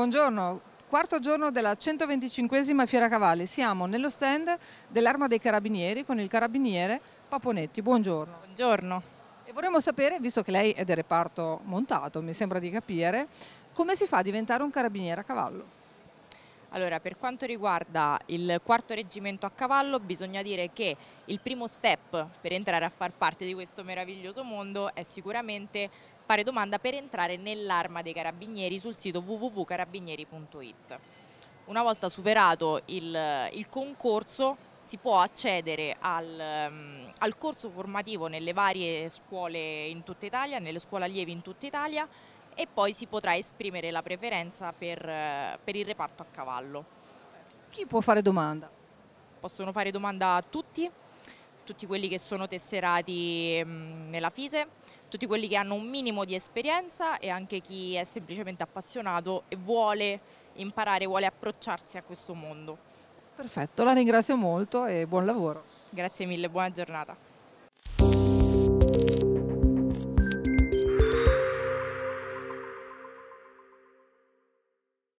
Buongiorno, quarto giorno della 125esima Fiera Cavalli. Siamo nello stand dell'Arma dei Carabinieri con il carabiniere Paponetti. Buongiorno. Buongiorno. E vorremmo sapere, visto che lei è del reparto montato, mi sembra di capire, come si fa a diventare un carabiniere a cavallo? Allora, per quanto riguarda il quarto reggimento a cavallo, bisogna dire che il primo step per entrare a far parte di questo meraviglioso mondo è sicuramente fare domanda per entrare nell'arma dei carabinieri sul sito www.carabinieri.it. Una volta superato il, il concorso, si può accedere al, mm, al, corso formativo nelle varie scuole in tutta Italia, nelle scuole allievi in tutta Italia e poi si potrà esprimere la preferenza per, eh, per il reparto a cavallo. Chi può fare domanda? Possono fare domanda a tutti, tutti quelli che sono tesserati mm, nella FISE, tutti quelli che hanno un minimo di esperienza e anche chi è semplicemente appassionato e vuole imparare, vuole approcciarsi a questo mondo. Perfetto, la ringrazio molto e buon lavoro. Grazie mille, buona giornata.